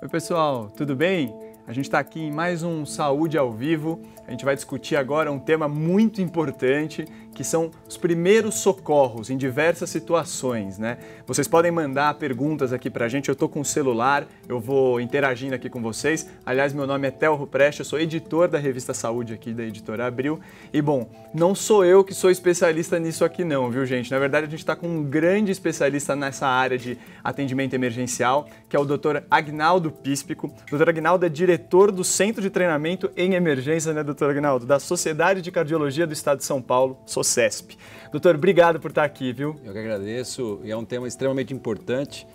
Oi, pessoal, tudo bem? A gente está aqui em mais um Saúde ao Vivo. A gente vai discutir agora um tema muito importante que são os primeiros socorros em diversas situações, né? Vocês podem mandar perguntas aqui pra gente, eu tô com o celular, eu vou interagindo aqui com vocês. Aliás, meu nome é Telro Preste, eu sou editor da revista Saúde aqui da Editora Abril. E bom, não sou eu que sou especialista nisso aqui não, viu, gente? Na verdade, a gente está com um grande especialista nessa área de atendimento emergencial, que é o Dr. Agnaldo Píspico. O Dr. Agnaldo é diretor do Centro de Treinamento em Emergência, né, Dr. Agnaldo, da Sociedade de Cardiologia do Estado de São Paulo. Sociedade Doutor, obrigado por estar aqui, viu? Eu que agradeço e é um tema extremamente importante.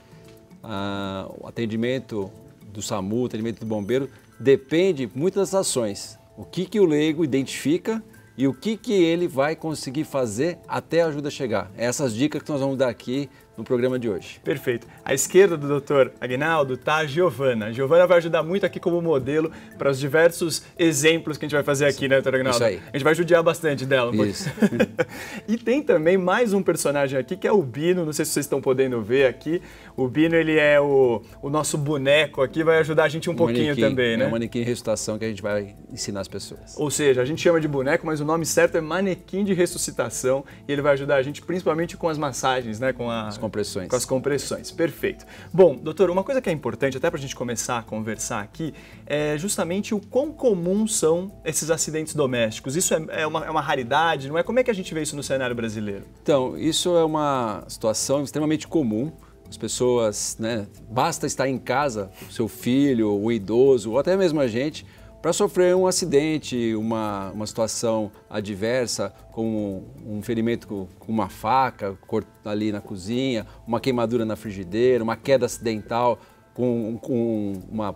Ah, o atendimento do SAMU, o atendimento do bombeiro, depende muito das ações. O que, que o leigo identifica e o que, que ele vai conseguir fazer até a ajuda chegar. Essas dicas que nós vamos dar aqui no programa de hoje. Perfeito. À esquerda do Dr. Agnaldo está a Giovana. Giovana vai ajudar muito aqui como modelo para os diversos exemplos que a gente vai fazer aqui, né, doutor Agnaldo? Isso aí. A gente vai judiar bastante dela. Isso. e tem também mais um personagem aqui que é o Bino, não sei se vocês estão podendo ver aqui. O Bino, ele é o, o nosso boneco aqui, vai ajudar a gente um, pouquinho também, né? É o manequim de ressuscitação que a gente vai ensinar as pessoas. Ou seja, a gente chama de boneco, mas o nome certo é manequim de ressuscitação e ele vai ajudar a gente principalmente com as massagens, né? Com a, compressões. Com as compressões, perfeito. Bom, doutor, uma coisa que é importante, até para a gente começar a conversar aqui, é justamente o quão comum são esses acidentes domésticos. Isso é, é, uma, é uma raridade, não é? Como é que a gente vê isso no cenário brasileiro? Então, isso é uma situação extremamente comum. As pessoas, né, basta estar em casa, o seu filho, o idoso, ou até mesmo a gente, para sofrer um acidente, uma, uma situação adversa, como um ferimento com uma faca ali na cozinha, uma queimadura na frigideira, uma queda acidental com, com uma,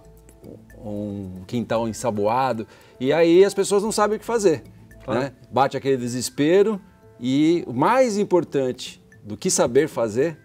um quintal ensaboado. E aí as pessoas não sabem o que fazer. Claro. Né? Bate aquele desespero e o mais importante do que saber fazer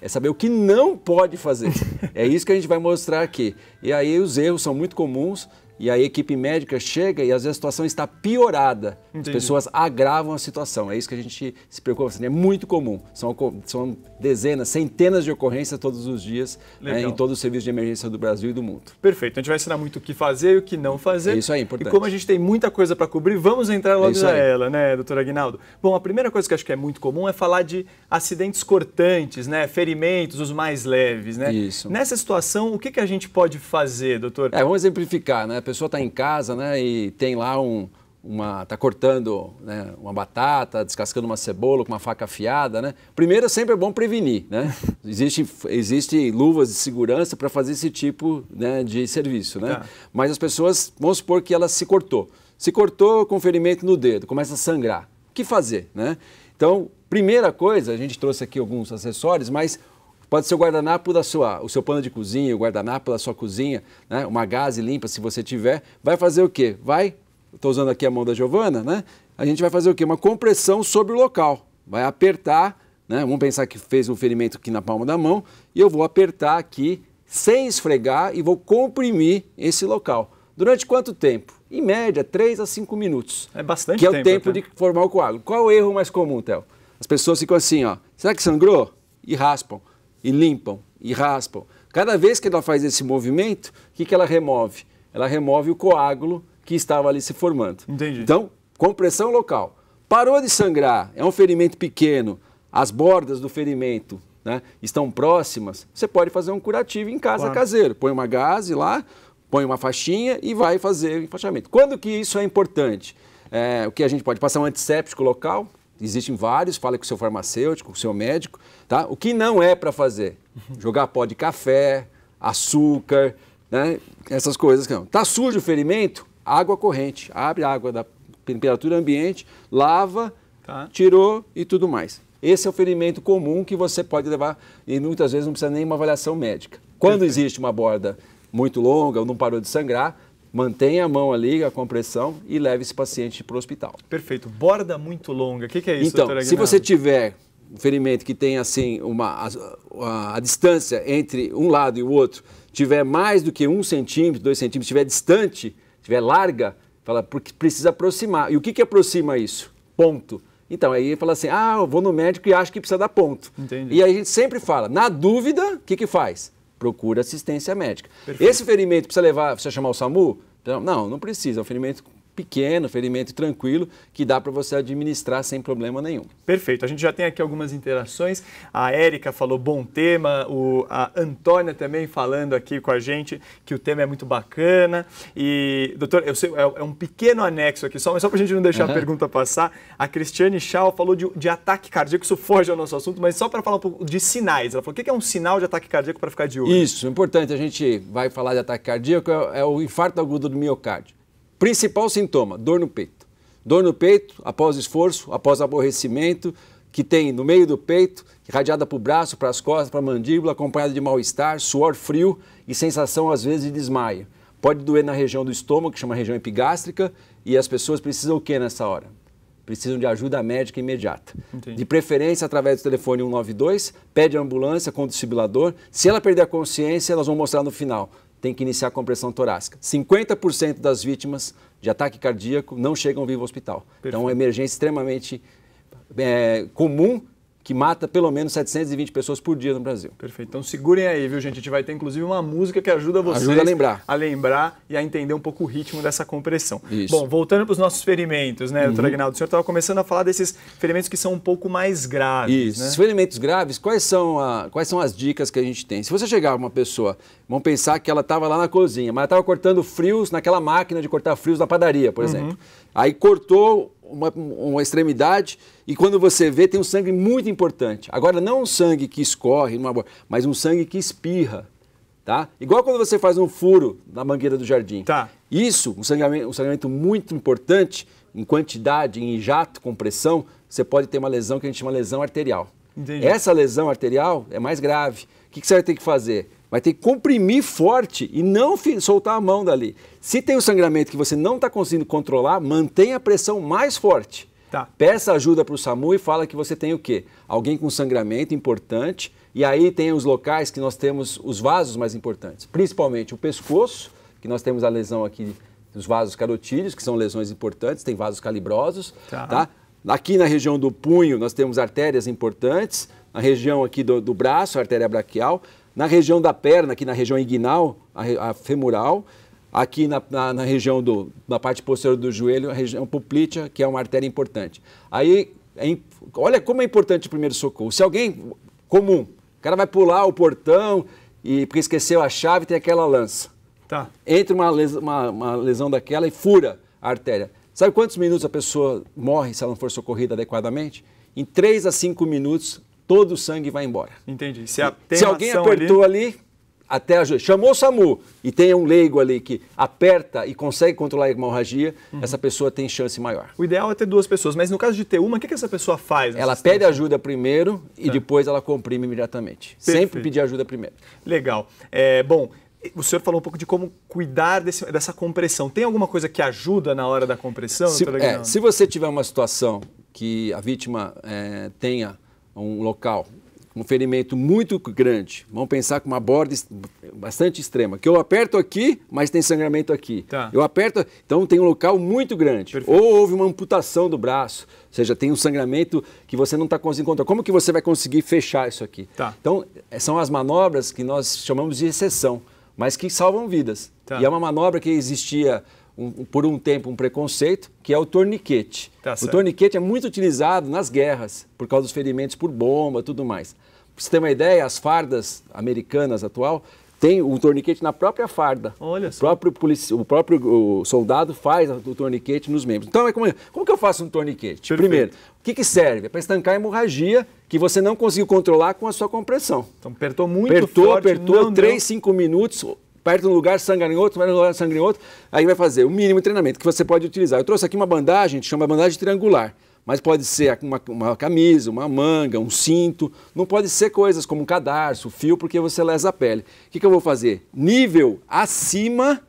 é saber o que não pode fazer. é isso que a gente vai mostrar aqui. E aí os erros são muito comuns e a equipe médica chega e às vezes a situação está piorada. Entendi. As pessoas agravam a situação. É isso que a gente se preocupa. é muito comum. São, são, dezenas, centenas de ocorrências todos os dias né, em todo o serviço de emergência do Brasil e do mundo. Perfeito. A gente vai ensinar muito o que fazer e o que não fazer. É isso aí, importante. E como a gente tem muita coisa para cobrir, vamos entrar logo é nela, né, doutor Aguinaldo? Bom, a primeira coisa que acho que é muito comum é falar de acidentes cortantes, né, ferimentos, os mais leves, né? Isso. Nessa situação, o que, que a gente pode fazer, doutor? É, vamos exemplificar, né? pessoa está em casa né, e tem lá um, uma tá cortando né, uma batata, descascando uma cebola com uma faca afiada, né? Primeiro é sempre é bom prevenir, né? Existe existe luvas de segurança para fazer esse tipo né, de serviço, né? Tá. Mas as pessoas, vamos supor que ela se cortou, se cortou com ferimento no dedo, começa a sangrar, o que fazer, né? Então primeira coisa, a gente trouxe aqui alguns acessórios, mas Pode ser o guardanapo da sua, o seu pano de cozinha, o guardanapo da sua cozinha, né? uma gaze limpa se você tiver. Vai fazer o quê? Vai, estou usando aqui a mão da Giovana, né? A gente vai fazer o quê? Uma compressão sobre o local. Vai apertar, né? Vamos pensar que fez um ferimento aqui na palma da mão e eu vou apertar aqui sem esfregar e vou comprimir esse local. Durante quanto tempo? Em média, 3 a 5 minutos. É bastante tempo. Que é o tempo, tempo de formar o coágulo. Qual é o erro mais comum, Théo? As pessoas ficam assim, ó. Será que sangrou? E raspam e limpam e raspam. Cada vez que ela faz esse movimento, o que, que ela remove? Ela remove o coágulo que estava ali se formando. Entendi. Então, compressão local. Parou de sangrar, é um ferimento pequeno, as bordas do ferimento né, estão próximas, você pode fazer um curativo em casa claro. caseiro. Põe uma gaze lá, põe uma faixinha e vai fazer o enfaixamento. Quando que isso é importante? É, o que a gente pode passar um antisséptico local, Existem vários, fala com o seu farmacêutico, com o seu médico, tá? O que não é para fazer? Jogar pó de café, açúcar, né? Essas coisas que não. Tá sujo o ferimento? Água corrente. Abre a água da temperatura ambiente, lava, tá. tirou e tudo mais. Esse é o ferimento comum que você pode levar e muitas vezes não precisa nem uma avaliação médica. Quando existe uma borda muito longa ou não parou de sangrar, mantenha a mão ali, a compressão, e leve esse paciente para o hospital. Perfeito. Borda muito longa, o que, que, é isso, Então, se você tiver um ferimento que tem assim uma, a, a, a, distância entre um lado e o outro tiver mais do que um centímetro, dois centímetros, tiver distante, tiver larga, fala porque precisa aproximar. E o que, que aproxima isso? Ponto. Então aí fala assim, ah, eu vou no médico e acho que precisa dar ponto. Entendi. E aí a gente sempre fala, na dúvida, o que que faz? procura assistência médica. Perfeito. Esse ferimento precisa levar, precisa chamar o SAMU? Então, não, não precisa. É um ferimento pequeno, ferimento tranquilo, que dá para você administrar sem problema nenhum. Perfeito. A gente já tem aqui algumas interações. A Érica falou bom tema, o, a Antônia também falando aqui com a gente que o tema é muito bacana. E, doutor, eu sei, é, é um pequeno anexo aqui, só, mas só para a gente não deixar uhum. a pergunta passar. A Cristiane Schau falou de, de ataque cardíaco, isso foge ao nosso assunto, mas só para falar um pouco de sinais. Ela falou o que é um sinal de ataque cardíaco para ficar de olho? Isso, importante. A gente vai falar de ataque cardíaco, é, é o infarto agudo do miocárdio. Principal sintoma: dor no peito. Dor no peito, após esforço, após aborrecimento, que tem no meio do peito, irradiada para o braço, para as costas, para a mandíbula, acompanhada de mal-estar, suor frio e sensação, às vezes, de desmaio. Pode doer na região do estômago, que chama região epigástrica, e as pessoas precisam o que nessa hora? Precisam de ajuda médica imediata. Entendi. De preferência, através do telefone 192, pede a ambulância com o desfibrilador. Se ela perder a consciência, elas vão mostrar no final tem que iniciar a compressão torácica. 50% das vítimas de ataque cardíaco não chegam vivo ao hospital. Perfeito. Então, é uma emergência extremamente é, comum que mata pelo menos 720 pessoas por dia no Brasil. Perfeito. Então segurem aí, viu, gente? A gente vai ter inclusive uma música que ajuda vocês ajuda a, lembrar. a lembrar e a entender um pouco o ritmo dessa compressão. Isso. Bom, voltando para os nossos ferimentos, né, uhum. doutor Agnaldo? O senhor estava começando a falar desses ferimentos que são um pouco mais graves. Isso. Né? Os ferimentos graves, quais são, a, quais são as dicas que a gente tem? Se você chegar uma pessoa, vamos pensar que ela estava lá na cozinha, mas ela estava cortando frios naquela máquina de cortar frios da padaria, por uhum. exemplo. Aí cortou uma, uma, extremidade e quando você vê tem um sangue muito importante. Agora não um sangue que escorre, numa, mas um sangue que espirra, tá? Igual quando você faz um furo na mangueira do jardim. Tá. Isso, um sangramento, um sangramento muito importante em quantidade, em jato, com pressão, você pode ter uma lesão que a gente chama lesão arterial. Entendi. Essa lesão arterial é mais grave. O que, que você vai ter que fazer? Vai ter que comprimir forte e não soltar a mão dali. Se tem um sangramento que você não está conseguindo controlar, mantenha a pressão mais forte. Tá. Peça ajuda para o SAMU e fala que você tem o quê? Alguém com sangramento importante. E aí tem os locais que nós temos os vasos mais importantes, principalmente o pescoço, que nós temos a lesão aqui dos vasos carotídeos, que são lesões importantes, tem vasos calibrosos. Tá. tá? Aqui na região do punho nós temos artérias importantes, na região aqui do, do braço, a artéria braquial. Na região da perna, aqui na região inguinal, a, a femoral, aqui na, na, na, região do, na parte posterior do joelho, a região poplítea, que é uma artéria importante. Aí, é, olha como é importante o primeiro socorro. Se alguém comum, o cara vai pular o portão e porque esqueceu a chave, tem aquela lança. Tá. Entra uma, les, uma, uma lesão daquela e fura a artéria. Sabe quantos minutos a pessoa morre se ela não for socorrida adequadamente? Em 3 a 5 minutos todo o sangue vai embora. Entendi. Se, se alguém apertou ali, ali até a... chamou o SAMU e tem um leigo ali que aperta e consegue controlar a hemorragia, uhum. essa pessoa tem chance maior. O ideal é ter duas pessoas, mas no caso de ter uma, o que, que essa pessoa faz? Ela pede ajuda primeiro e tá. depois ela comprime imediatamente. Perfeito. Sempre pedir ajuda primeiro. Legal. É, bom, o senhor falou um pouco de como cuidar desse, dessa compressão. Tem alguma coisa que ajuda na hora da compressão? Se, tá é, se você tiver uma situação que a vítima é, tenha um local com um ferimento muito grande, vamos pensar com uma borda bastante extrema, que eu aperto aqui, mas tem sangramento aqui. Tá. Eu aperto, então tem um local muito grande. Perfeito. Ou houve uma amputação do braço, ou seja, tem um sangramento que você não está conseguindo encontrar. Como que você vai conseguir fechar isso aqui? Tá. Então, eh, são as manobras que nós chamamos de exceção, mas que salvam vidas. Tá. E é uma manobra que existia um, por um tempo um preconceito, que é o torniquete. Tá o torniquete é muito utilizado nas guerras, por causa dos ferimentos por bomba tudo mais. Para você ter uma ideia, as fardas americanas atual tem o torniquete na própria farda. Olha só. O próprio, o próprio soldado faz o torniquete nos membros. Então, é como, como que eu faço um torniquete? Perfeito. Primeiro, o que, que serve? É para estancar a hemorragia que você não conseguiu controlar com a sua compressão. Então, apertou muito apertou, forte. Apertou, apertou 3, 5 minutos de um lugar, sangra em outro, de um lugar, sangra em outro. Aí vai fazer o mínimo treinamento que você pode utilizar. Eu trouxe aqui uma bandagem, gente chama bandagem triangular. Mas pode ser uma, uma camisa, uma manga, um cinto. Não pode ser coisas como um cadarço, fio, porque você lesa a pele. O que, que eu vou fazer? Nível acima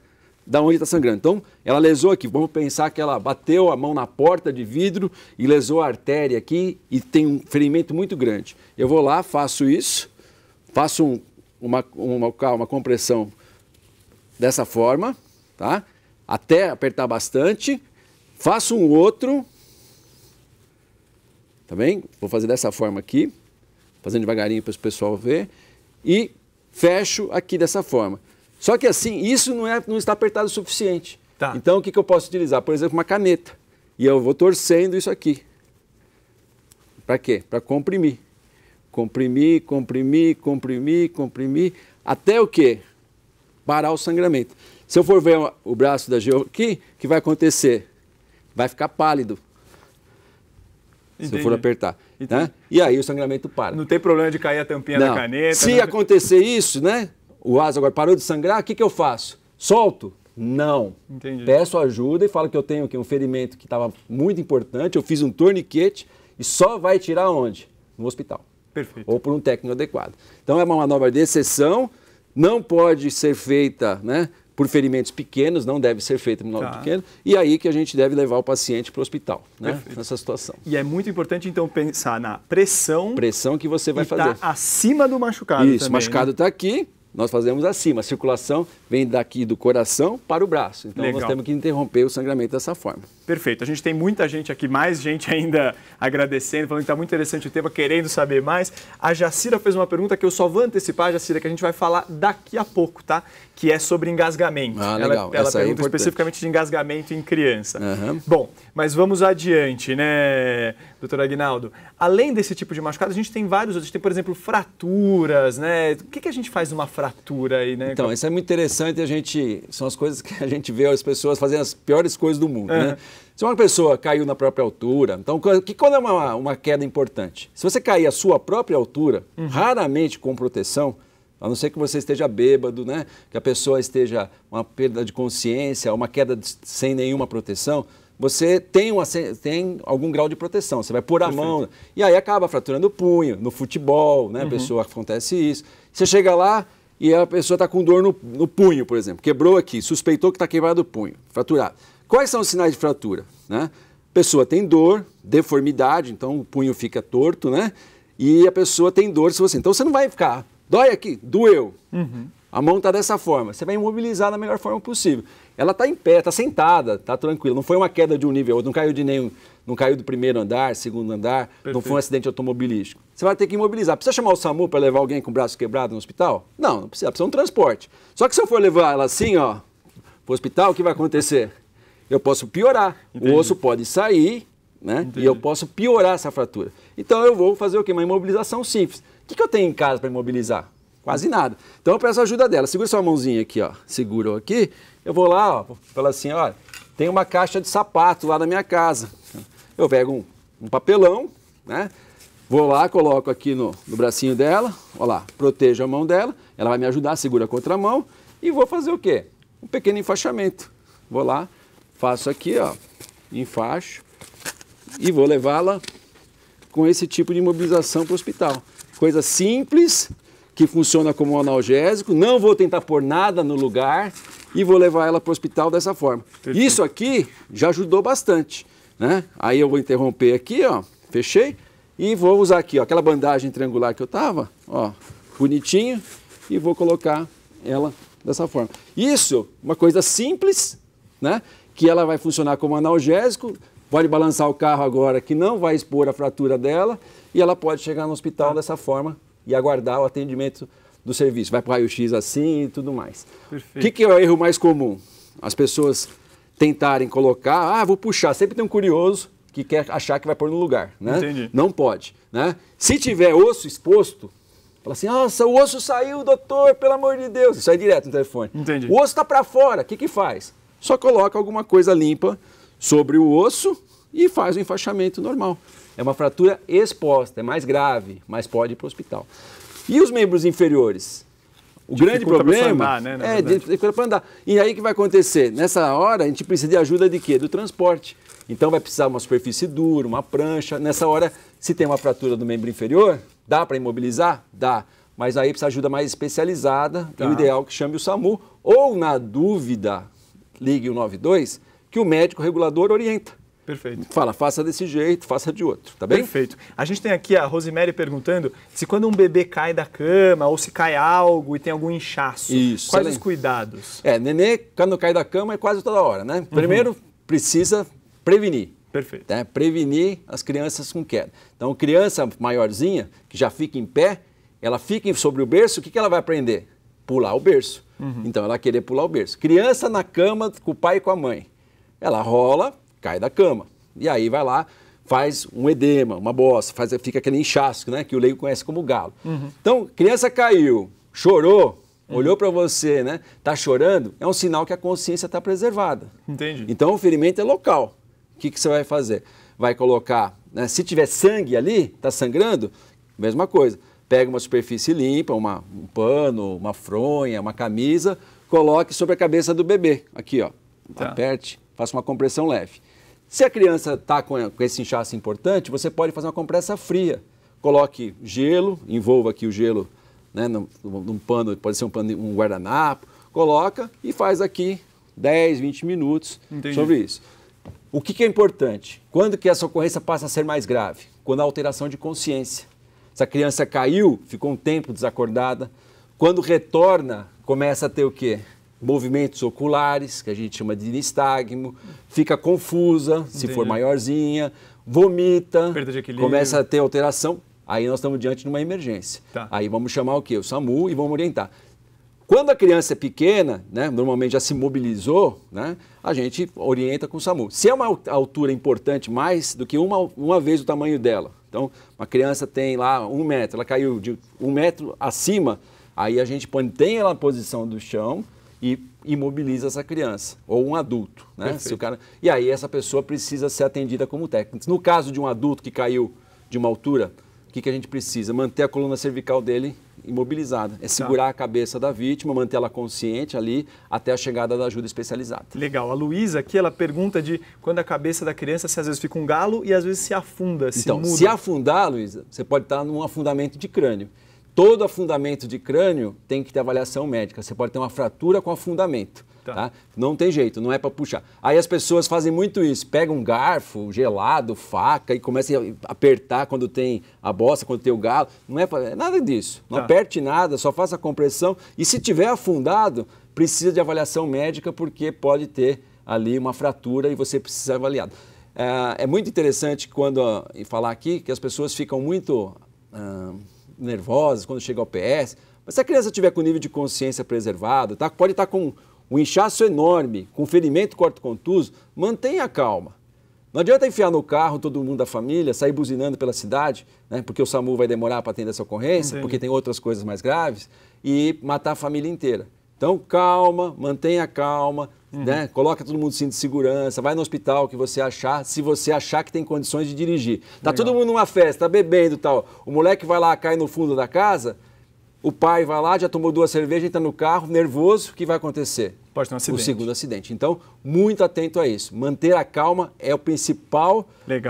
da onde está sangrando. Então, ela lesou aqui. Vamos pensar que ela bateu a mão na porta de vidro e lesou a artéria aqui e tem um ferimento muito grande. Eu vou lá, faço isso, faço um, uma, uma, uma compressão dessa forma, tá? Até apertar bastante. Faço um outro. Tá bem? Vou fazer dessa forma aqui. Fazendo devagarinho para o pessoal ver. E fecho aqui dessa forma. Só que assim, isso não, é, não está apertado o suficiente. Tá. Então, o que, que eu posso utilizar? Por exemplo, uma caneta. E eu vou torcendo isso aqui. Para quê? Para comprimir. Comprimir, comprimir, comprimir, comprimir, até o quê? parar o sangramento. Se eu for ver o braço da Geo aqui, o que vai acontecer? Vai ficar pálido. Entendi. Se eu for apertar. Né? E aí o sangramento para. Não tem problema de cair a tampinha não. da caneta. Se não... Né? acontecer isso, né? O asa agora parou de sangrar, o que, que eu faço? Solto? Não. Entendi. Peço ajuda e falo que eu tenho aqui um ferimento que estava muito importante, eu fiz um torniquete e só vai tirar onde? No hospital. Perfeito. Ou por um técnico adequado. Então é uma manobra de exceção não pode ser feita né, por ferimentos pequenos, não deve ser feita por tá. pequeno, e aí que a gente deve levar o paciente para o hospital, né, nessa situação. E é muito importante, então, pensar na pressão... Pressão que você vai tá fazer. Está acima do machucado Isso, o né? machucado está né? aqui, nós fazemos assim, a circulação vem daqui do coração para o braço. Então Legal. nós temos que interromper o sangramento dessa forma. Perfeito. A gente tem muita gente aqui, mais gente ainda agradecendo, falando que está muito interessante o tema, querendo saber mais. A Jacira fez uma pergunta que eu só vou antecipar, Jacira, que a gente vai falar daqui a pouco, tá? Que é sobre engasgamento. Ah, legal. Ela, ela Essa é pergunta é especificamente de engasgamento em criança. Uhum. Bom, mas vamos adiante, né, doutor Aguinaldo? Além desse tipo de machucado, a gente tem vários outros. A gente tem, por exemplo, fraturas, né? O que, que a gente faz numa fratura? fratura aí, né? Então, isso é muito interessante, a gente. São as coisas que a gente vê as pessoas fazendo as piores coisas do mundo, né? É. Se uma pessoa caiu na própria altura, então, que quando é uma, uma queda importante? Se você cair à sua própria altura, uhum. raramente com proteção, a não ser que você esteja bêbado, né? Que a pessoa esteja uma perda de consciência, uma queda de, sem nenhuma proteção, você tem, uma, tem algum grau de proteção. Você vai pôr a Perfeito. mão e aí acaba fraturando o punho. No futebol, né? Uhum. A pessoa acontece isso. Você chega lá, e a pessoa está com dor no, no, punho, por exemplo. Quebrou aqui, suspeitou que está quebrado o punho, fraturado. Quais são os sinais de fratura? Né? Pessoa tem dor, deformidade, então o punho fica torto, né? E a pessoa tem dor, se você. Então você não vai ficar. Dói aqui, doeu. Uhum. A mão está dessa forma. Você vai imobilizar da melhor forma possível. Ela está em pé, está sentada, está tranquila. Não foi uma queda de um nível outro, não caiu de nenhum. Não caiu do primeiro andar, segundo andar, Perfeito. não foi um acidente automobilístico. Você vai ter que imobilizar. Precisa chamar o SAMU para levar alguém com o braço quebrado no hospital? Não, não precisa, precisa de um transporte. Só que se eu for levar ela assim, ó, para o hospital, o que vai acontecer? Eu posso piorar. Entendi. O osso pode sair, né? Entendi. E eu posso piorar essa fratura. Então eu vou fazer o quê? Uma imobilização simples. O que, que eu tenho em casa para imobilizar? Quase nada. Então eu peço a ajuda dela. Segura sua mãozinha aqui, ó. Seguro aqui. Eu vou lá, ó, Fala assim, ó. tem uma caixa de sapato lá na minha casa. Eu pego um, um papelão, né? Vou lá, coloco aqui no, no bracinho dela, ó lá, protejo a mão dela, ela vai me ajudar, segura com outra mão e vou fazer o quê? Um pequeno enfaixamento. Vou lá, faço aqui, ó, enfaixo e vou levá-la com esse tipo de imobilização para o hospital. Coisa simples, que funciona como um analgésico, não vou tentar pôr nada no lugar e vou levar ela para o hospital dessa forma. Perfeito. Isso aqui já ajudou bastante. Né? Aí eu vou interromper aqui, ó, fechei, e vou usar aqui ó, aquela bandagem triangular que eu estava, ó, bonitinho, e vou colocar ela dessa forma. Isso, uma coisa simples, né? que ela vai funcionar como analgésico, pode balançar o carro agora que não vai expor a fratura dela, e ela pode chegar no hospital ah. dessa forma e aguardar o atendimento do serviço. Vai para o raio-x assim e tudo mais. O que, que é o erro mais comum? As pessoas tentarem colocar, ah, vou puxar. Sempre tem um curioso que quer achar que vai pôr no lugar, né? Entendi. Não pode, né? Se tiver osso exposto, fala assim, nossa, o osso saiu, doutor, pelo amor de Deus. Isso aí é direto no telefone. Entendi. O osso está para fora, o que, que faz? Só coloca alguma coisa limpa sobre o osso e faz o enfaixamento normal. É uma fratura exposta, é mais grave, mas pode ir para o hospital. E os membros inferiores? O grande problema andar, né, é dificulta para andar. E aí o que vai acontecer? Nessa hora a gente precisa de ajuda de quê? Do transporte. Então vai precisar uma superfície dura, uma prancha. Nessa hora, se tem uma fratura do membro inferior, dá para imobilizar? Dá. Mas aí precisa de ajuda mais especializada tá. e o tá. ideal é que chame o SAMU. Ou, na dúvida, ligue o 92, que o médico regulador orienta. Perfeito. Fala, faça desse jeito, faça de outro, tá bem? Perfeito. A gente tem aqui a Rosemary perguntando se quando um bebê cai da cama ou se cai algo e tem algum inchaço, Isso, quais excelente. os cuidados? É, nenê, quando cai da cama é quase toda hora, né? Uhum. Primeiro, uhum. precisa prevenir. Perfeito. Né? Prevenir as crianças com queda. Então, criança maiorzinha, que já fica em pé, ela fica sobre o berço, o que, que ela vai aprender? Pular o berço. Uhum. Então, ela vai querer pular o berço. Criança na cama com o pai e com a mãe. Ela rola, cai da cama. E aí vai lá, faz um edema, uma bosta faz, fica aquele inchaço, né? Que o leigo conhece como galo. Uhum. Então, criança caiu, chorou, uhum. olhou para você, né? Tá chorando, é um sinal que a consciência está preservada. Entendi. Então, o ferimento é local. O que, que você vai fazer? Vai colocar, né? se tiver sangue ali, está sangrando, mesma coisa. Pega uma superfície limpa, uma, um pano, uma fronha, uma camisa, coloque sobre a cabeça do bebê. Aqui, ó. Tá. Aperte, faça uma compressão leve se a criança está com, esse inchaço importante, você pode fazer uma compressa fria. Coloque gelo, envolva aqui o gelo né, num, num pano, pode ser um, pano, um guardanapo, coloca e faz aqui 10, 20 minutos Entendi. sobre isso. O que, que, é importante? Quando que essa ocorrência passa a ser mais grave? Quando a alteração de consciência. Se a criança caiu, ficou um tempo desacordada. Quando retorna, começa a ter o quê? movimentos oculares, que a gente chama de nistagmo, fica confusa, se Entendi. for maiorzinha, vomita, começa a ter alteração, aí nós estamos diante de uma emergência. Tá. Aí vamos chamar o quê? O SAMU e vamos orientar. Quando a criança é pequena, né, normalmente já se mobilizou, né, a gente orienta com o SAMU. Se é uma altura importante, mais do que uma, uma vez o tamanho dela. Então, uma criança tem lá um metro, ela caiu de um metro acima, aí a gente mantém ela na posição do chão, e imobiliza essa criança, ou um adulto. Né? Se o cara... E aí essa pessoa precisa ser atendida como técnico. No caso de um adulto que caiu de uma altura, o que, que a gente precisa? Manter a coluna cervical dele imobilizada. É tá. segurar tá. a cabeça da vítima, manter ela consciente ali até a chegada da ajuda especializada. Legal. A Luísa aqui, ela pergunta de quando a cabeça da criança, se às vezes fica um galo e às vezes se afunda, se Então, muda. se afundar, Luísa, você pode estar num afundamento de crânio. Todo afundamento de crânio tem que ter avaliação médica. Você pode ter uma fratura com afundamento. Tá. Tá? Não tem jeito, não é para puxar. Aí as pessoas fazem muito isso, pega um garfo, gelado, faca e começa a apertar quando tem a bosta, quando tem o galo. Não é, pra, é nada disso. Não tá. aperte nada, só faça a compressão. E se tiver afundado, precisa de avaliação médica porque pode ter ali uma fratura e você precisa ser avaliado. É, é muito interessante quando falar aqui que as pessoas ficam muito. Ah, nervosas quando chega ao PS. Mas se a criança tiver com nível de consciência preservado, tá, pode estar tá com um inchaço enorme, com ferimento corto contuso, mantenha a calma. Não adianta enfiar no carro todo mundo da família, sair buzinando pela cidade, né, porque o SAMU vai demorar para atender essa ocorrência, Entendi. porque tem outras coisas mais graves, e matar a família inteira. Então, calma, mantenha calma, Uhum. Né? Coloca todo mundo cinto de segurança, vai no hospital que você achar, se você achar que tem condições de dirigir. Tá Legal. todo mundo numa festa, tá bebendo e tal. O moleque vai lá, cai no fundo da casa, o pai vai lá, já tomou duas cervejas, entra no carro, nervoso, o que vai acontecer? Pode ter um acidente. O segundo acidente. Então, muito atento a isso. Manter a calma é o principal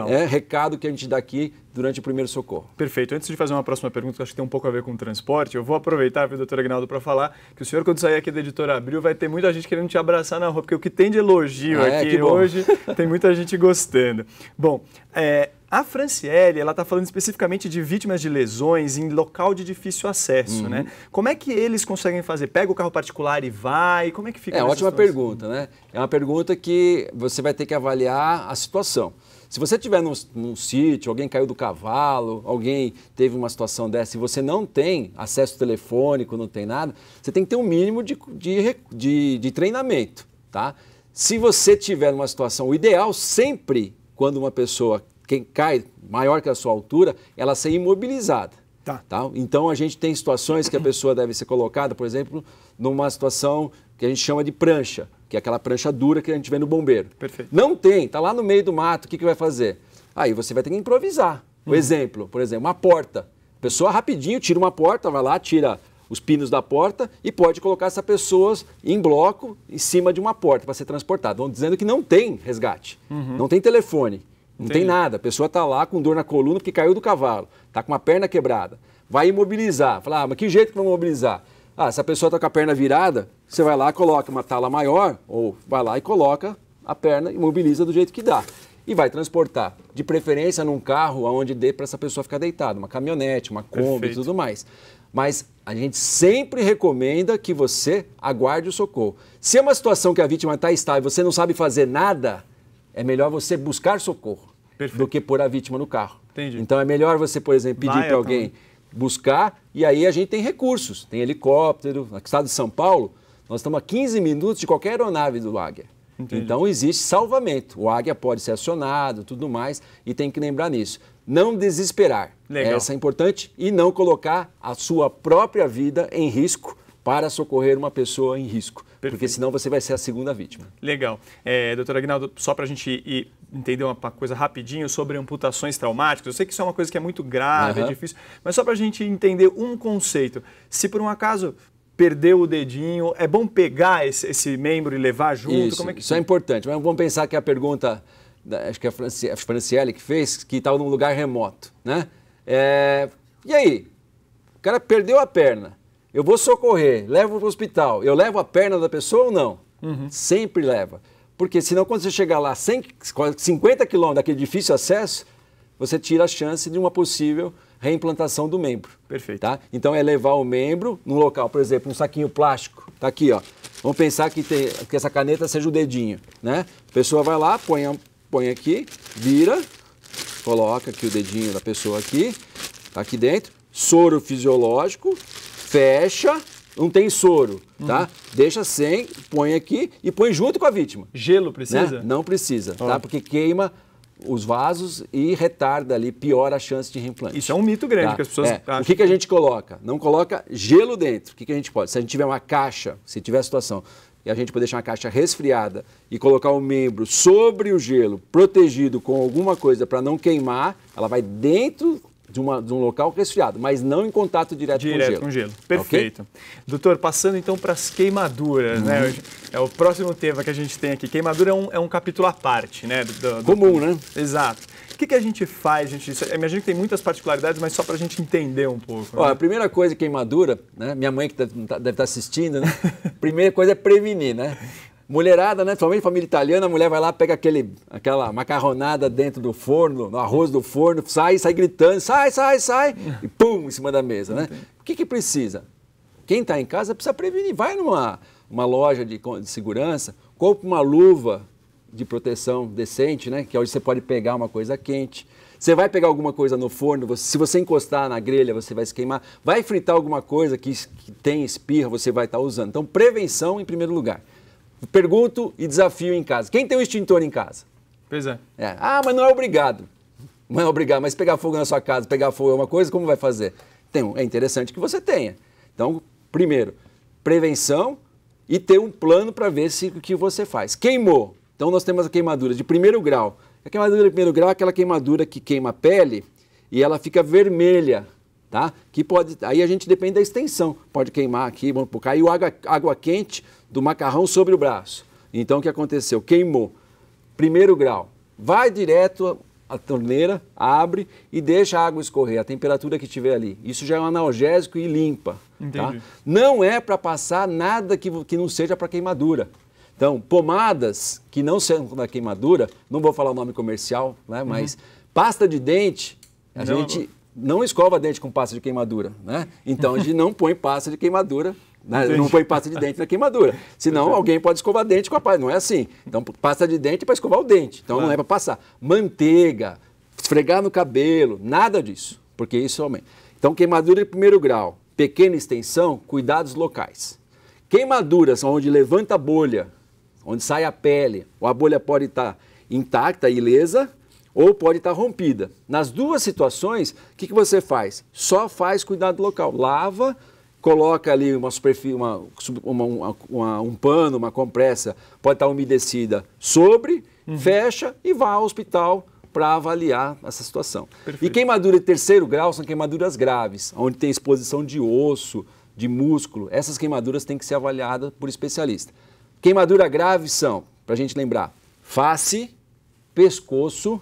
é, recado que a gente dá aqui durante o primeiro socorro. Perfeito. Antes de fazer uma próxima pergunta, que acho que tem um pouco a ver com o transporte, eu vou aproveitar, viu, doutor Agnaldo, para falar que o senhor, quando sair aqui da editora Abril, vai ter muita gente querendo te abraçar na rua, porque o que tem de elogio ah, aqui é, hoje tem muita gente gostando. Bom, é, a Franciele, ela está falando especificamente de vítimas de lesões em local de difícil acesso, uhum. né? Como é que eles conseguem fazer? Pega o carro particular e vai? Como é que fica? É, fica? É ótima situação? pergunta, né? É uma pergunta que você vai ter que avaliar a situação. Se você tiver num, num sítio, alguém caiu do cavalo, alguém teve uma situação dessa e você não tem acesso telefônico, não tem nada, você tem que ter um mínimo de, de, de, de treinamento, tá? Se você tiver numa situação, o ideal sempre, quando uma pessoa quem cai maior que a sua altura, ela ser imobilizada. Tá. tá. Então a gente tem situações que a pessoa deve ser colocada, por exemplo, numa situação que a gente chama de prancha, que é aquela prancha dura que a gente vê no bombeiro. Perfeito. Não tem, está lá no meio do mato, o que, que vai fazer? Aí você vai ter que improvisar. Uhum. exemplo, por exemplo, uma porta. A pessoa rapidinho tira uma porta, vai lá, tira os pinos da porta e pode colocar essas pessoas em bloco em cima de uma porta para ser transportada. Vão dizendo que não tem resgate, uhum. não tem telefone. Não Entendi. tem nada. A pessoa está lá com dor na coluna porque caiu do cavalo, está com uma perna quebrada. Vai imobilizar. Fala, ah, mas que jeito que vai imobilizar? Ah, se a pessoa está com a perna virada, você vai lá, coloca uma tala maior, ou vai lá e coloca a perna, imobiliza do jeito que dá. E vai transportar, de preferência num carro onde dê para essa pessoa ficar deitada, uma caminhonete, uma Kombi e tudo mais. Mas a gente sempre recomenda que você aguarde o socorro. Se é uma situação que a vítima está estável e você não sabe fazer nada, é melhor você buscar socorro. Perfeito. do que pôr a vítima no carro. Entendi. Então é melhor você, por exemplo, pedir é para alguém também. buscar e aí a gente tem recursos. Tem helicóptero. No estado de São Paulo, nós estamos a 15 minutos de qualquer aeronave do Águia. Entendi. Então existe salvamento. O Águia pode ser acionado, tudo mais, e tem que lembrar nisso. Não desesperar. Legal. Essa é importante. E não colocar a sua própria vida em risco para socorrer uma pessoa em risco. Perfeito. porque senão você vai ser a segunda vítima. Legal. É, doutor Agnaldo, só para a gente ir, entender uma coisa rapidinho sobre amputações traumáticas, eu sei que isso é uma coisa que é muito grave, uhum. é difícil, mas só para a gente entender um conceito. Se por um acaso perdeu o dedinho, é bom pegar esse, esse membro e levar junto? Isso, é que... isso é importante, mas vamos pensar que a pergunta, acho que a Franciele que fez, que estava tá num lugar remoto, né? É, e aí? O cara perdeu a perna. Eu vou socorrer, levo para o hospital. Eu levo a perna da pessoa ou não? Uhum. Sempre leva. Porque senão, quando você chegar lá 100, 50 quilômetros daquele difícil acesso, você tira a chance de uma possível reimplantação do membro. Perfeito. Tá? Então é levar o membro num local, por exemplo, um saquinho plástico. Tá aqui, ó. Vamos pensar que, tem, que essa caneta seja o dedinho, né? A pessoa vai lá, põe, põe aqui, vira, coloca aqui o dedinho da pessoa aqui, tá aqui dentro, soro fisiológico, fecha, não tem soro, uhum. tá? Deixa sem, põe aqui e põe junto com a vítima. Gelo né? precisa? Né? Não precisa, oh. tá? Porque queima os vasos e retarda ali, piora a chance de reimplante. Isso é um mito grande tá? que as pessoas é. O que, que a gente coloca? Não coloca gelo dentro. O que, que a gente pode? Se a gente tiver uma caixa, se tiver a situação e a gente poder deixar uma caixa resfriada e colocar o membro sobre o gelo, protegido com alguma coisa para não queimar, ela vai dentro de, uma, de um local resfriado, é mas não em contato direto, direto com gelo. Direto com gelo. Perfeito. Okay? Doutor, passando então para as queimaduras, né? uhum. né? É o próximo tema que a gente tem aqui. Queimadura é um, é um capítulo à parte, né? Do, do, do... Comum, né? Exato. O que, que a gente faz, gente? Isso, imagino que tem muitas particularidades, mas só para a gente entender um pouco. Olha, né? a primeira coisa, é queimadura, né? Minha mãe que tá, tá, deve estar tá assistindo, né? primeira coisa é prevenir, né? Mulherada, né? Somente família italiana, a mulher vai lá, pega aquele, aquela macarronada dentro do forno, no arroz do forno, sai, sai gritando, sai, sai, sai, e pum, em cima da mesa, né? O que, que precisa? Quem está em casa precisa prevenir. Vai numa uma loja de, de segurança, compra uma luva de proteção decente, né? Que é onde você pode pegar uma coisa quente. Você vai pegar alguma coisa no forno, você, se você encostar na grelha, você vai se queimar. Vai fritar alguma coisa que, que tem espirra, você vai estar tá usando. Então, prevenção em primeiro lugar pergunto e desafio em casa. Quem tem um extintor em casa? Pois é. é. Ah, mas não é obrigado. Não é obrigado, mas pegar fogo na sua casa, pegar fogo é uma coisa, como vai fazer? Tem, um, é interessante que você tenha. Então, primeiro, prevenção e ter um plano para ver se o que você faz. Queimou. Então, nós temos a queimadura de primeiro grau. A queimadura de primeiro grau é aquela queimadura que queima a pele e ela fica vermelha, tá? Que pode, aí a gente depende da extensão. Pode queimar aqui, vamos caiu água, água quente, do macarrão sobre o braço. Então o que aconteceu? Queimou. Primeiro grau. Vai direto a torneira, abre e deixa a água escorrer, a temperatura que tiver ali. Isso já é um analgésico e limpa. Tá? Não é para passar nada que, que não seja para queimadura. Então, pomadas que não são da queimadura, não vou falar o nome comercial, né? Uhum. mas pasta de dente, a não. gente não escova dente com pasta de queimadura, né? Então a gente não põe pasta de queimadura né? Não põe pasta de dente na queimadura. Senão alguém pode escovar dente com a pasta. Não é assim. Então, pasta de dente é para escovar o dente. Então, claro. não é para passar. Manteiga, esfregar no cabelo, nada disso. Porque isso aumenta. Então, queimadura de primeiro grau, pequena extensão, cuidados locais. Queimaduras onde levanta a bolha, onde sai a pele, ou a bolha pode estar tá intacta, ilesa, ou pode estar tá rompida. Nas duas situações, o que, que você faz? Só faz cuidado local. Lava, coloca ali uma superfície, uma, uma, uma, uma, um pano, uma compressa, pode estar umedecida sobre, uhum. fecha e vá ao hospital para avaliar essa situação. Perfeito. E queimadura de terceiro grau são queimaduras graves, onde tem exposição de osso, de músculo. Essas queimaduras têm que ser avaliadas por especialista. Queimadura grave são, para a gente lembrar, face, pescoço,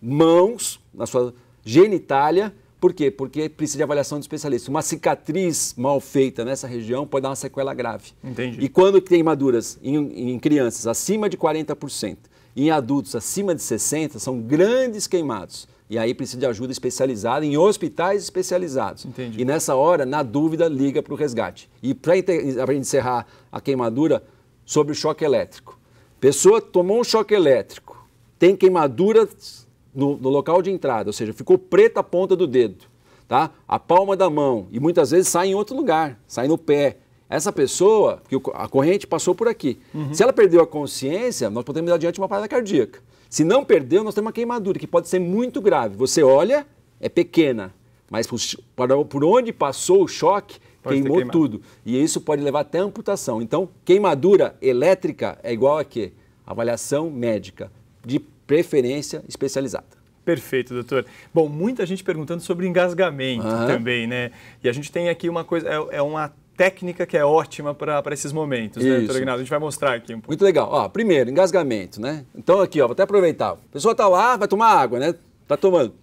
mãos, na sua genitália por quê? Porque precisa de avaliação do especialista. Uma cicatriz mal feita nessa região pode dar uma sequela grave. Entendi. E quando tem maduras em, em crianças acima de 40%, em adultos acima de 60%, são grandes queimados. E aí precisa de ajuda especializada em hospitais especializados. Entendi. E nessa hora, na dúvida, liga para o resgate. E para encerrar a queimadura, sobre o choque elétrico. Pessoa tomou um choque elétrico, tem queimaduras no, no local de entrada, ou seja, ficou preta a ponta do dedo, tá? a palma da mão, e muitas vezes sai em outro lugar, sai no pé, essa pessoa, que a corrente passou por aqui. Uhum. Se ela perdeu a consciência, nós podemos dar adiante uma parada cardíaca. Se não perdeu, nós temos uma queimadura, que pode ser muito grave. Você olha, é pequena, mas por, onde passou o choque, pode queimou tudo. E isso pode levar até amputação. Então, queimadura elétrica é igual a quê? Avaliação médica. De preferência especializada. Perfeito, doutor. Bom, muita gente perguntando sobre engasgamento uhum. também, né? E a gente tem aqui uma coisa, é, é uma técnica que é ótima para esses momentos, Isso. né, doutor Ignaldo? A gente vai mostrar aqui um pouco. Muito legal. Ó, primeiro, engasgamento, né? Então aqui, ó, vou até aproveitar. A pessoa tá lá, vai tomar água, né? Tá tomando.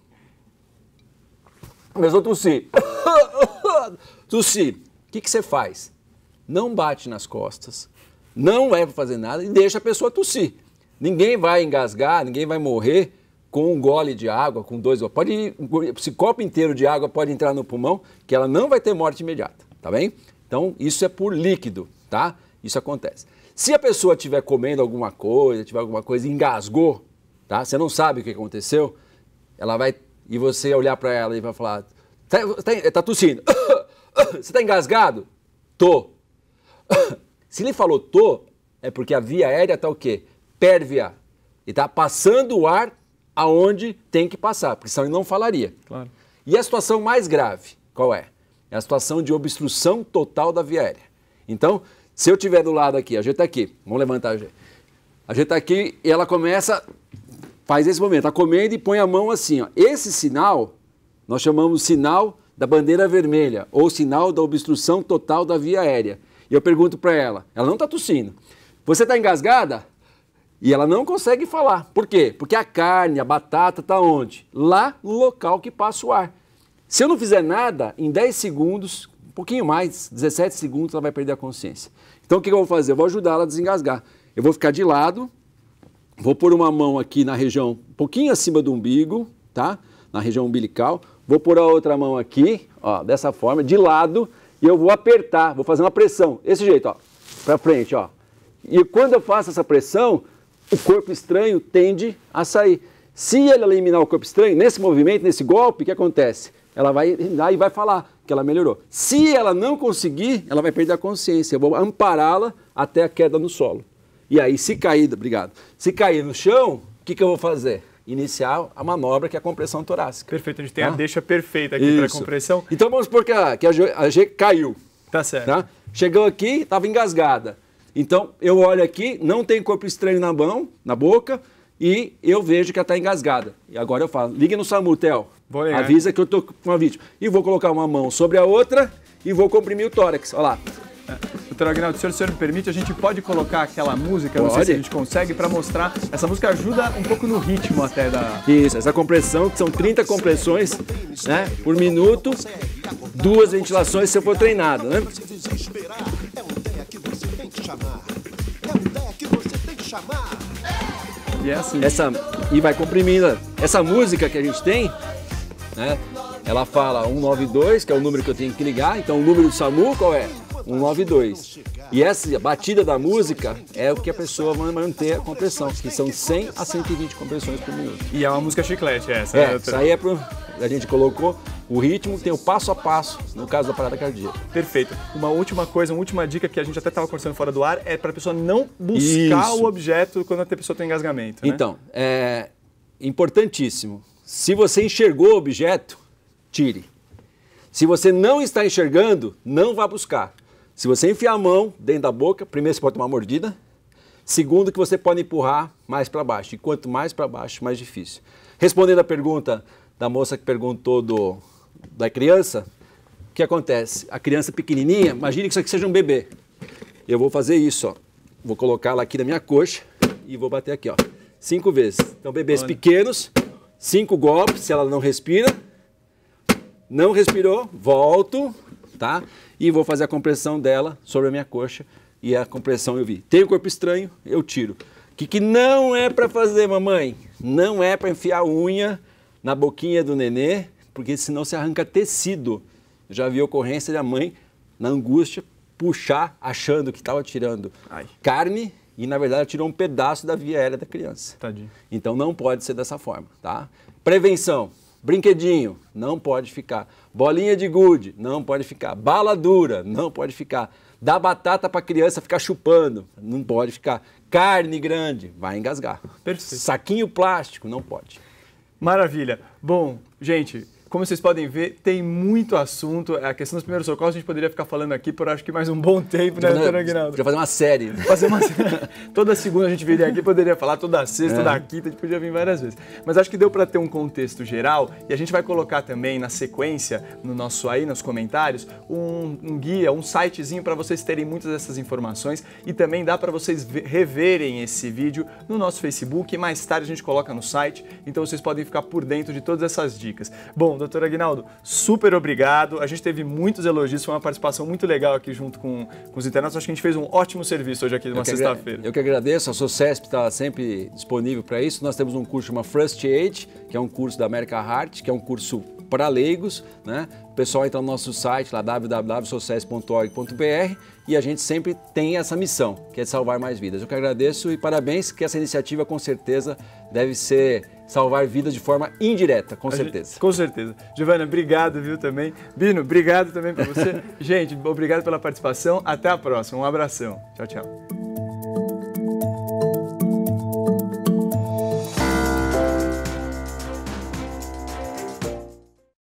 a pessoa tossir. tossir. O que, que você faz? Não bate nas costas, não leva para fazer nada e deixa a pessoa tossir. Ninguém vai engasgar, ninguém vai morrer com um gole de água, com dois. Pode esse copo inteiro de água pode entrar no pulmão, que ela não vai ter morte imediata, tá bem? Então, isso é por líquido, tá? Isso acontece. Se a pessoa estiver comendo alguma coisa, tiver alguma coisa engasgou, tá? Você não sabe o que aconteceu, ela vai e você olhar para ela e vai falar: "Tá, tá, tá tossindo. Você tá engasgado?" "Tô." Se ele falou "tô", é porque a via aérea tá o quê? pérvia. E está passando o ar aonde tem que passar, porque senão ele não falaria. Claro. E a situação mais grave, qual é? É a situação de obstrução total da via aérea. Então, se eu tiver do lado aqui, a gente está aqui, vamos levantar a gente. A gente está aqui e ela começa, faz esse momento, a tá comendo e põe a mão assim. Ó. Esse sinal, nós chamamos sinal da bandeira vermelha, ou sinal da obstrução total da via aérea. E eu pergunto para ela, ela não está tossindo, você está engasgada? E ela não consegue falar. Por quê? Porque a carne, a batata está onde? Lá no local que passa o ar. Se eu não fizer nada, em 10 segundos, um pouquinho mais, 17 segundos, ela vai perder a consciência. Então o que eu vou fazer? Eu vou ajudar ela a desengasgar. Eu vou ficar de lado, vou pôr uma mão aqui na região, um pouquinho acima do umbigo, tá? Na região umbilical. Vou pôr a outra mão aqui, ó, dessa forma, de lado, e eu vou apertar, vou fazer uma pressão, esse jeito, ó, para frente, ó. E quando eu faço essa pressão, o corpo estranho tende a sair. Se ela eliminar o corpo estranho, nesse movimento, nesse golpe, o que acontece? Ela vai dar e vai falar que ela melhorou. Se ela não conseguir, ela vai perder a consciência. Eu vou ampará-la até a queda no solo. E aí, se cair, obrigado, se cair no chão, o que, que eu vou fazer? Iniciar a manobra que é a compressão torácica. Perfeito, a gente tem tá? a deixa perfeita aqui para a compressão. Então vamos supor que a, que a G caiu. Tá certo. Tá? Chegou aqui, estava engasgada. Então, eu olho aqui, não tem corpo estranho na mão, na boca, e eu vejo que ela está engasgada. E agora eu falo, ligue no SAMU, Theo. Avisa que eu tô com uma vítima. E vou colocar uma mão sobre a outra e vou comprimir o tórax. Olha lá. É, doutor Agnaldo, se o senhor me permite, a gente pode colocar aquela música, pode. não sei se a gente consegue, para mostrar. Essa música ajuda um pouco no ritmo até da. Isso, essa compressão, que são 30 compressões né, por minuto, duas ventilações se eu for treinado, né? que chamar. É a ideia que você tem que chamar. E é assim. Essa, e vai comprimida. Né? Essa música que a gente tem, né? Ela fala 192, que é o número que eu tenho que ligar. Então o número do SAMU qual é? 192. E essa batida da música é o que a pessoa vai manter a compressão, que são 100 a 120 compressões por minuto. E é uma música chiclete essa, né, é, né? Isso aí é pro a gente colocou o ritmo, tem o passo a passo, no caso da parada cardíaca. Perfeito. Uma última coisa, uma última dica que a gente até estava conversando fora do ar, é para a pessoa não buscar Isso. o objeto quando a pessoa tem engasgamento. Né? Então, é importantíssimo. Se você enxergou o objeto, tire. Se você não está enxergando, não vá buscar. Se você enfiar a mão dentro da boca, primeiro você pode tomar mordida. Segundo, que você pode empurrar mais para baixo. E quanto mais para baixo, mais difícil. Respondendo à pergunta, da moça que perguntou do, da criança, o que acontece? A criança pequenininha, imagine que isso aqui seja um bebê. Eu vou fazer isso, ó. Vou colocar ela aqui na minha coxa e vou bater aqui, ó. Cinco vezes. Então, bebês Olha. pequenos, cinco golpes, se ela não respira. Não respirou, volto, tá? E vou fazer a compressão dela sobre a minha coxa e a compressão eu vi. Tem o um corpo estranho, eu tiro. O que, que não é para fazer, mamãe? Não é para enfiar unha na boquinha do nenê, porque senão se arranca tecido. Já vi ocorrência da mãe, na angústia, puxar achando que estava tirando Ai. carne e, na verdade, tirou um pedaço da via aérea da criança. Tadinho. Então não pode ser dessa forma, tá? Prevenção. Brinquedinho, não pode ficar. Bolinha de gude, não pode ficar. Bala dura, não pode ficar. Dá batata para criança ficar chupando, não pode ficar. Carne grande, vai engasgar. Perfeito. Saquinho plástico, não pode. Maravilha. Bom, gente, como vocês podem ver, tem muito assunto. A questão dos primeiros socorros a gente poderia ficar falando aqui por acho que mais um bom tempo, né, doutor Aguinaldo? Podia fazer uma série. Fazer uma série. toda segunda a gente viria aqui, poderia falar, toda sexta, é. toda quinta, a gente podia vir várias vezes. Mas acho que deu para ter um contexto geral e a gente vai colocar também na sequência, no nosso aí, nos comentários, um, um guia, um sitezinho para vocês terem muitas dessas informações e também dá para vocês reverem esse vídeo no nosso Facebook e mais tarde a gente coloca no site, então vocês podem ficar por dentro de todas essas dicas. Bom, doutor Aguinaldo, super obrigado. A gente teve muitos elogios, foi uma participação muito legal aqui junto com, com os internautas. Acho que a gente fez um ótimo serviço hoje aqui numa sexta-feira. Eu que agradeço, a SOCESP está sempre disponível para isso. Nós temos um curso chamado First Aid, que é um curso da America Heart, que é um curso para leigos, né? O pessoal entra no nosso site lá www.socesp.org.br, e a gente sempre tem essa missão, que é de salvar mais vidas. Eu que agradeço e parabéns que essa iniciativa com certeza deve ser salvar vidas de forma indireta, com certeza. Gente, com certeza. Giovana, obrigado, viu, também. Bino, obrigado também para você. gente, obrigado pela participação. Até a próxima. Um abração. Tchau, tchau.